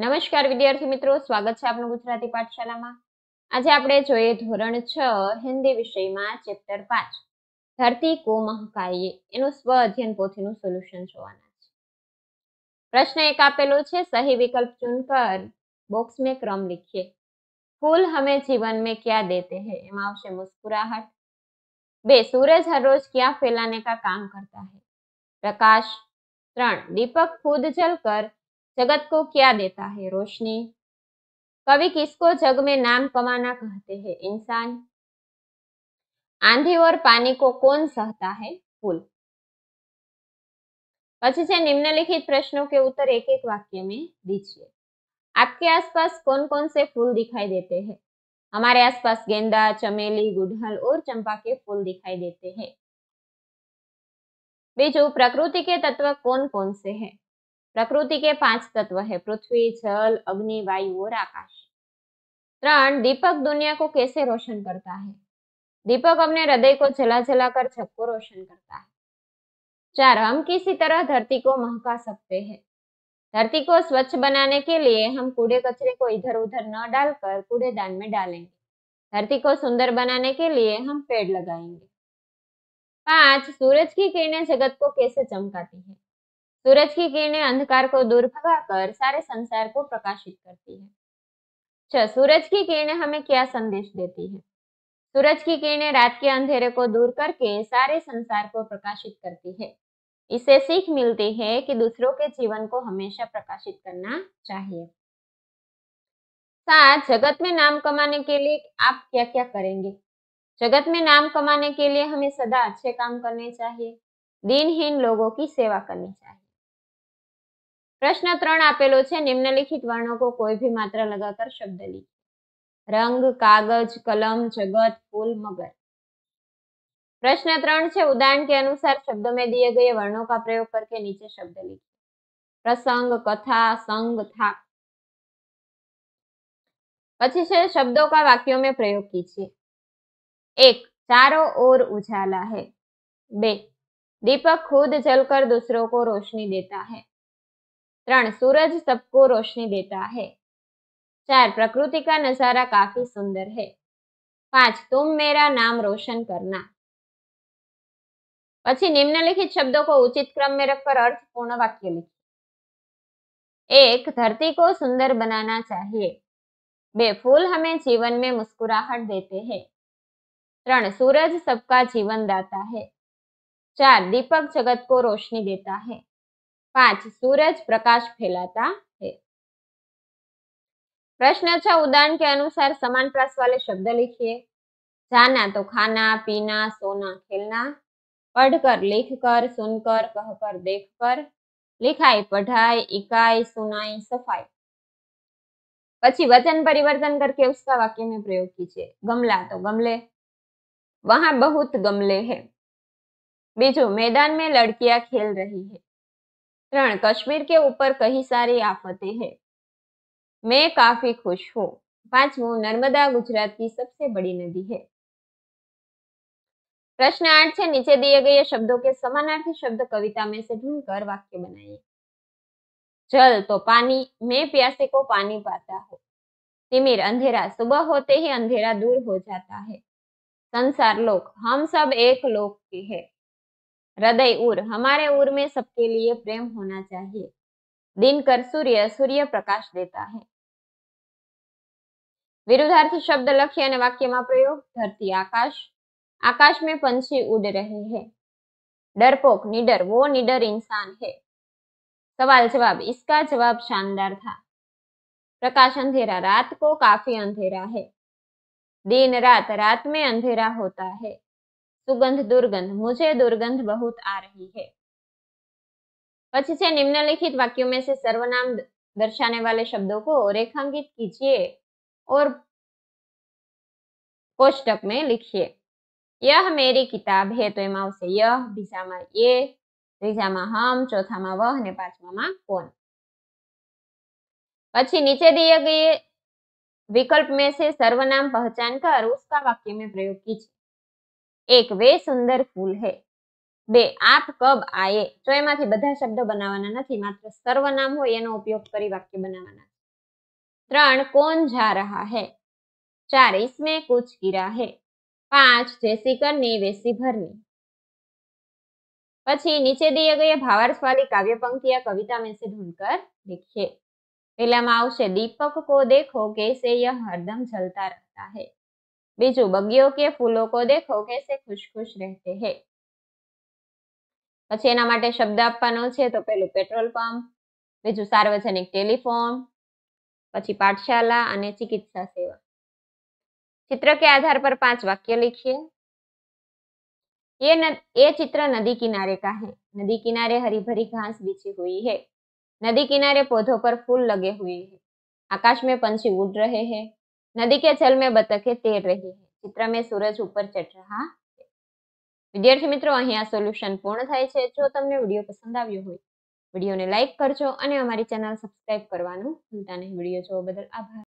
નમસ્કાર વિદ્યાર્થી મિત્રો સ્વાગત છે આપનું ગુજરાતી પાઠશાલામાં આજે આપણે જોઈએ ધોરણ છ હિન્દી વિષયમાં ચેપ્ટર પાંચ ધરતી કો મહકાઈએ એનું સ્વ અધ્યયન પોથીનું સોલ્યુશન જોવાના છે પ્રશ્ન એક આપેલો છે સહી વિકલ્પ ચુનકર બોક્સ મેં ક્રમ લખીએ ફૂલ હમે જીવન મેં ક્યાં દેતે હે એમાં આવશે મુસ્કુરાહટ બે સૂરજ હરરોજ ક્યાં ફેલાને કા કામ કરતા હે પ્રકાશ ત્રણ દીપક ખુદ કર जगत को क्या देता है रोशनी कवि किसको जग में नाम कमाना कहते हैं इंसान आंधी और पानी को कौन सहता है फूल पची से निम्नलिखित प्रश्नों के उत्तर एक एक वाक्य में दीजिए आपके आसपास कौन कौन से फूल दिखाई देते हैं हमारे आसपास गेंदा चमेली गुड़हल और चंपा के फूल दिखाई देते हैं बीजू प्रकृति के तत्व कौन कौन से हैं प्रकृति के पांच तत्व है पृथ्वी जल अग्नि वायु और आकाश त्रण दीपक दुनिया को कैसे रोशन करता है दीपक अपने हृदय को जला जला कर छत को रोशन करता है चार हम किसी तरह धरती को महका सकते हैं धरती को स्वच्छ बनाने के लिए हम कूड़े कचरे को इधर उधर न डालकर कूड़ेदान में डालेंगे धरती को सुंदर बनाने के लिए हम पेड़ लगाएंगे पांच सूरज की किरणें जगत को कैसे चमकाती है सूरज की किरणें अंधकार को दूर भगाकर सारे संसार को प्रकाशित करती है छह सूरज की किरणें हमें क्या संदेश देती है सूरज की किरणें रात के अंधेरे को दूर करके सारे संसार को प्रकाशित करती है इससे सीख मिलती है कि दूसरों के जीवन को हमेशा प्रकाशित करना चाहिए साथ जगत में नाम कमाने के लिए आप क्या क्या करेंगे जगत में नाम कमाने के लिए हमें सदा अच्छे काम करने चाहिए दिनहीन लोगों की सेवा करनी चाहिए प्रश्न त्रेलो निम्नलिखित वर्णों को कोई भी मात्रा लगाकर शब्द लिखे रंग कागज कलम जगत फूल मगर प्रश्न त्रे उदाहरण के अनुसार शब्द में दिए गए वर्णों का प्रयोग करके नीचे शब्द लिखे प्रसंग कथा संग था पची से शब्दों का वाक्यों में प्रयोग कीजिए एक चारों ओर उजाला है बे दीपक खुद जलकर दूसरों को रोशनी देता है ત્રણ सूरज सबको रोशनी देता है चार प्रकृति का नजारा काफी सुंदर है पांच तुम मेरा नाम रोशन करना पची निम्नलिखित शब्दों को उचित क्रम में रखकर अर्थपूर्ण वाक्य लिखिए एक धरती को सुंदर बनाना चाहिए बे फूल हमें जीवन में मुस्कुराहट देते हैं त्रण सूरज सबका जीवन दाता है चार दीपक जगत को रोशनी देता है पांच सूरज प्रकाश फैलाता है प्रश्न છે उदाहरण के अनुसार समान प्रास वाले शब्द लिखिए जाना तो खाना पीना सोना खेलना पढ़कर लिखकर सुनकर कहकर देखकर लिखाई पढ़ाई इकाई सुनाई सफाई पची वचन परिवर्तन करके उसका वाक्य में प्रयोग कीजिए गमला तो गमले वहां बहुत गमले हैं बीजो मैदान में लड़कियां खेल रही है रण कश्मीर के ऊपर कई सारी आफतें हैं मैं काफी खुश हूँ पांचवू नर्मदा गुजरात की सबसे बड़ी नदी है प्रश्न आठ से नीचे दिए गए शब्दों के समानार्थी शब्द कविता में से ढूंढकर वाक्य बनाइए जल तो पानी मैं प्यासे को पानी पाता हूँ तिमिर अंधेरा सुबह होते ही अंधेरा दूर हो जाता है संसार लोक हम सब एक लोक के हैं हृदय उर हमारे उर में सबके लिए प्रेम होना चाहिए दिन कर सूर्य सूर्य प्रकाश देता है વિરુદ્ધાર્થી શબ્દ લખી वाक्य में प्रयोग धरती आकाश आकाश में पंछी उड़ रहे हैं डरपोक निडर वो निडर इंसान है सवाल जवाब इसका जवाब शानदार था प्रकाश अंधेरा रात को काफी अंधेरा है दिन रात रात में अंधेरा होता है सुगंध दुर्गंध मुझे दुर्गंध बहुत आ रही है पक्ष से निम्नलिखित वाक्यों में से सर्वनाम दर्शाने वाले शब्दों को रेखांकित कीजिए और कोष्टक में लिखिए यह मेरी किताब है तो माँ से यह मा ये तीजा मा हम चौथा मा वह ने पांचवा मा कौन पक्षी नीचे दिए गए विकल्प में से सर्वनाम पहचान कर उसका वाक्य में प्रयोग कीजिए एक वे सुंदर फूल है बे आप कब आए तो एम बधा शब्द बनावा सर्वनाम होयोग कर वाक्य बना त्रन कौन जा रहा है चार इसमें कुछ गिरा है पांच जैसीकर ने वैसी भरनी पची नीचे दिए गए भावार्थ वाली काव्य पंक्तियां कविता में से ढूंढकर लिखिए पहला में आ दीपक को देखो कैसे यह हरदम जलता रहता है बीजू बगियों के फूलों को देखो कैसे खुश खुश रहते પછી એના માટે શબ્દ આપવાનો છે તો પેલું પેટ્રોલ પંપ બીજું સાર્વજનિક ટેલિફોન પછી પાઠશાલા અને चित्र के आधार पर पांच वाक्य लिखिए ये न, ये चित्र नदी किनारे का है नदी किनारे हरी भरी घास बिछी हुई है नदी किनारे पौधों पर फूल लगे हुए हैं आकाश में पंछी उड़ रहे हैं નદી કે જલ મેં બતકે તैर રહી है ચિત્ર મેં સૂરજ ઉપર ચઢ રહા વિદ્યાર્થી મિત્રો અહીંયા સોલ્યુશન પૂર્ણ થાય છે જો તમને વિડીયો પસંદ આવ્યો હોય વિડીયોને લાઇક કરજો અને અમારી ચેનલ સબસ્ક્રાઇબ કરવાનું ભૂલતા નહીં વિડીયો જોવા બદલ આભાર